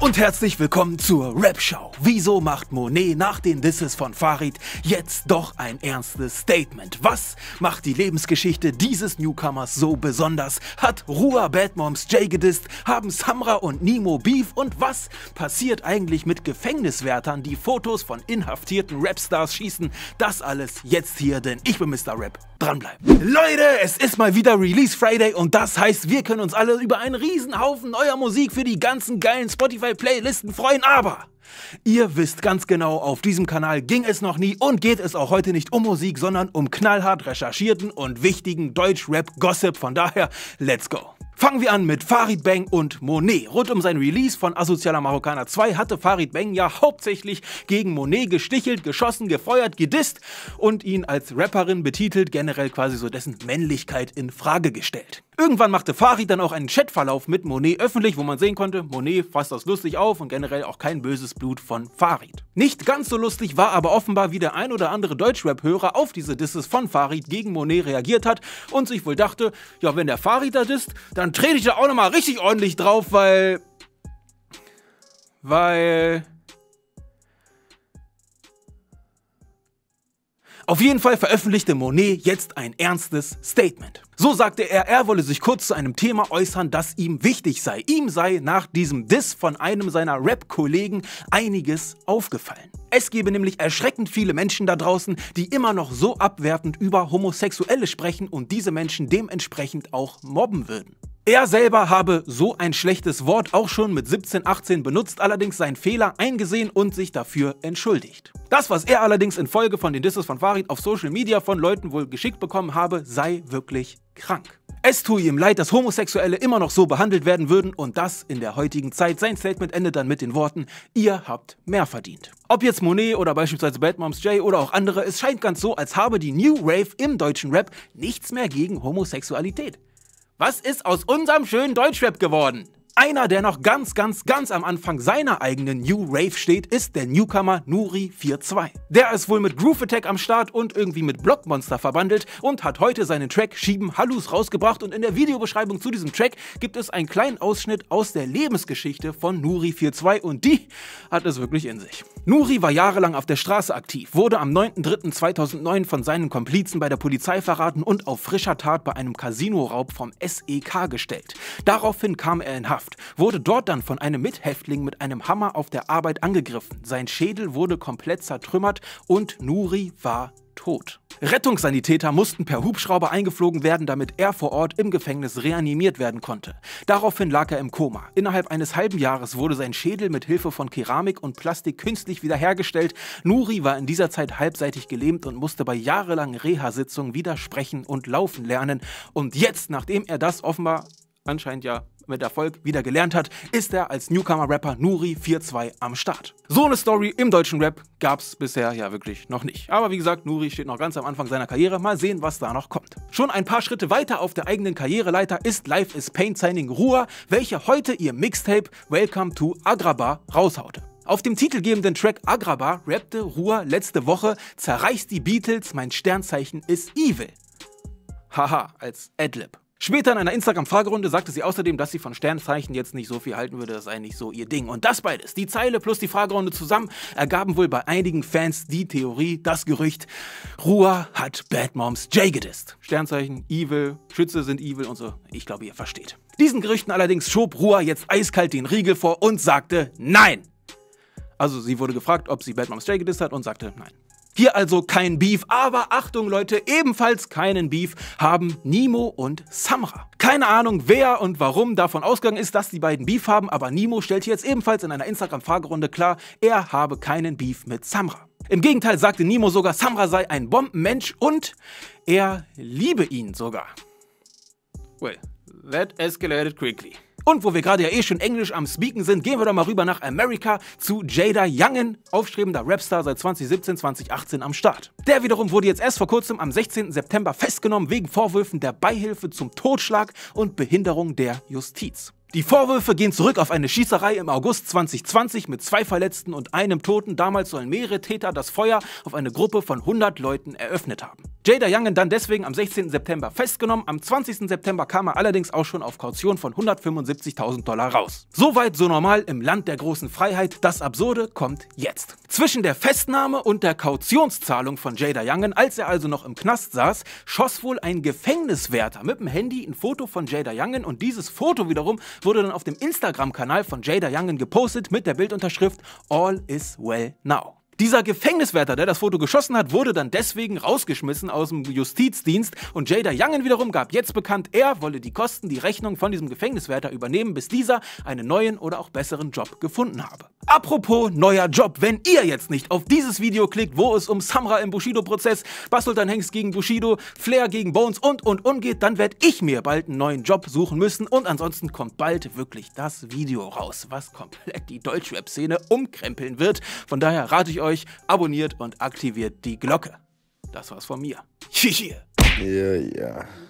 Und herzlich willkommen zur Rap-Show. Wieso macht Monet nach den Disses von Farid jetzt doch ein ernstes Statement? Was macht die Lebensgeschichte dieses Newcomers so besonders? Hat Rua Bad Moms Jay gedisst? Haben Samra und Nemo Beef? Und was passiert eigentlich mit Gefängniswärtern, die Fotos von inhaftierten Rapstars schießen? Das alles jetzt hier, denn ich bin Mr. Rap dranbleiben. Leute, es ist mal wieder Release Friday und das heißt, wir können uns alle über einen riesen Haufen neuer Musik für die ganzen geilen Spotify-Playlisten freuen, aber... Ihr wisst ganz genau, auf diesem Kanal ging es noch nie und geht es auch heute nicht um Musik, sondern um knallhart recherchierten und wichtigen Deutsch-Rap-Gossip. Von daher, let's go! Fangen wir an mit Farid Bang und Monet. Rund um sein Release von Asozialer Marokkaner 2 hatte Farid Bang ja hauptsächlich gegen Monet gestichelt, geschossen, gefeuert, gedisst und ihn als Rapperin betitelt, generell quasi so dessen Männlichkeit in Frage gestellt. Irgendwann machte Farid dann auch einen Chatverlauf mit Monet öffentlich, wo man sehen konnte, Monet fasst das lustig auf und generell auch kein böses Blut von Farid. Nicht ganz so lustig war aber offenbar, wie der ein oder andere Deutschrap-Hörer auf diese Disses von Farid gegen Monet reagiert hat und sich wohl dachte, ja, wenn der Farid da disst, dann dann trete ich da auch nochmal richtig ordentlich drauf, weil. Weil. Auf jeden Fall veröffentlichte Monet jetzt ein ernstes Statement. So sagte er, er wolle sich kurz zu einem Thema äußern, das ihm wichtig sei. Ihm sei nach diesem Diss von einem seiner Rap-Kollegen einiges aufgefallen. Es gebe nämlich erschreckend viele Menschen da draußen, die immer noch so abwertend über Homosexuelle sprechen und diese Menschen dementsprechend auch mobben würden. Er selber habe so ein schlechtes Wort auch schon mit 17, 18 benutzt, allerdings seinen Fehler eingesehen und sich dafür entschuldigt. Das, was er allerdings in Folge von den Disses von Farid auf Social Media von Leuten wohl geschickt bekommen habe, sei wirklich krank. Es tue ihm leid, dass Homosexuelle immer noch so behandelt werden würden und das in der heutigen Zeit. Sein Statement endet dann mit den Worten, ihr habt mehr verdient. Ob jetzt Monet oder beispielsweise Bad Moms J oder auch andere, es scheint ganz so, als habe die New Wave im deutschen Rap nichts mehr gegen Homosexualität. Was ist aus unserem schönen Deutschrap geworden? Einer, der noch ganz, ganz, ganz am Anfang seiner eigenen New Rave steht, ist der Newcomer Nuri42. Der ist wohl mit Groove Attack am Start und irgendwie mit Blockmonster verwandelt und hat heute seinen Track Schieben Hallus rausgebracht und in der Videobeschreibung zu diesem Track gibt es einen kleinen Ausschnitt aus der Lebensgeschichte von Nuri42 und die hat es wirklich in sich. Nuri war jahrelang auf der Straße aktiv, wurde am 9.3.2009 von seinen Komplizen bei der Polizei verraten und auf frischer Tat bei einem Casino-Raub vom SEK gestellt. Daraufhin kam er in Haft. Haft, wurde dort dann von einem Mithäftling mit einem Hammer auf der Arbeit angegriffen. Sein Schädel wurde komplett zertrümmert und Nuri war tot. Rettungssanitäter mussten per Hubschrauber eingeflogen werden, damit er vor Ort im Gefängnis reanimiert werden konnte. Daraufhin lag er im Koma. Innerhalb eines halben Jahres wurde sein Schädel mit Hilfe von Keramik und Plastik künstlich wiederhergestellt. Nuri war in dieser Zeit halbseitig gelähmt und musste bei jahrelangen Reha-Sitzungen wieder sprechen und laufen lernen. Und jetzt, nachdem er das offenbar anscheinend ja mit Erfolg wieder gelernt hat, ist er als Newcomer-Rapper Nuri42 am Start. So eine Story im deutschen Rap gab's bisher ja wirklich noch nicht. Aber wie gesagt, Nuri steht noch ganz am Anfang seiner Karriere, mal sehen, was da noch kommt. Schon ein paar Schritte weiter auf der eigenen Karriereleiter ist Life is Pain Signing Ruhr, welche heute ihr Mixtape Welcome to Agraba raushaute. Auf dem titelgebenden Track Agraba rappte Ruhr letzte Woche Zerreißt die Beatles, mein Sternzeichen ist evil. Haha, als Adlib. Später in einer Instagram-Fragerunde sagte sie außerdem, dass sie von Sternzeichen jetzt nicht so viel halten würde, das sei nicht so ihr Ding. Und das beides, die Zeile plus die Fragerunde zusammen, ergaben wohl bei einigen Fans die Theorie, das Gerücht, Rua hat Bad Moms Jay gedisst. Sternzeichen, Evil, Schütze sind Evil und so. Ich glaube, ihr versteht. Diesen Gerüchten allerdings schob Rua jetzt eiskalt den Riegel vor und sagte Nein. Also sie wurde gefragt, ob sie Bad Moms Jay gedisst hat und sagte Nein. Hier also kein Beef, aber Achtung Leute, ebenfalls keinen Beef haben Nimo und Samra. Keine Ahnung, wer und warum davon ausgegangen ist, dass die beiden Beef haben, aber Nimo stellt hier jetzt ebenfalls in einer Instagram-Fragerunde klar, er habe keinen Beef mit Samra. Im Gegenteil sagte Nimo sogar, Samra sei ein Bombenmensch und er liebe ihn sogar. Well, that escalated quickly. Und wo wir gerade ja eh schon Englisch am Speaken sind, gehen wir doch mal rüber nach Amerika zu Jada Youngen, aufstrebender Rapstar seit 2017, 2018 am Start. Der wiederum wurde jetzt erst vor kurzem am 16. September festgenommen wegen Vorwürfen der Beihilfe zum Totschlag und Behinderung der Justiz. Die Vorwürfe gehen zurück auf eine Schießerei im August 2020 mit zwei Verletzten und einem Toten. Damals sollen mehrere Täter das Feuer auf eine Gruppe von 100 Leuten eröffnet haben. Jada Youngen dann deswegen am 16. September festgenommen. Am 20. September kam er allerdings auch schon auf Kaution von 175.000 Dollar raus. Soweit so normal im Land der großen Freiheit. Das Absurde kommt jetzt. Zwischen der Festnahme und der Kautionszahlung von Jada Youngen, als er also noch im Knast saß, schoss wohl ein Gefängniswärter mit dem Handy ein Foto von Jada Youngen und dieses Foto wiederum wurde dann auf dem Instagram-Kanal von Jada Youngen gepostet mit der Bildunterschrift All is well now. Dieser Gefängniswärter, der das Foto geschossen hat, wurde dann deswegen rausgeschmissen aus dem Justizdienst und Jada Youngen wiederum gab jetzt bekannt, er wolle die Kosten, die Rechnung von diesem Gefängniswärter übernehmen, bis dieser einen neuen oder auch besseren Job gefunden habe. Apropos neuer Job, wenn ihr jetzt nicht auf dieses Video klickt, wo es um Samra im Bushido-Prozess, Basultan Hengst gegen Bushido, Flair gegen Bones und und und geht, dann werde ich mir bald einen neuen Job suchen müssen und ansonsten kommt bald wirklich das Video raus, was komplett die Deutschrap-Szene umkrempeln wird. Von daher rate ich euch, euch, abonniert und aktiviert die Glocke. Das war's von mir. Yeah, yeah.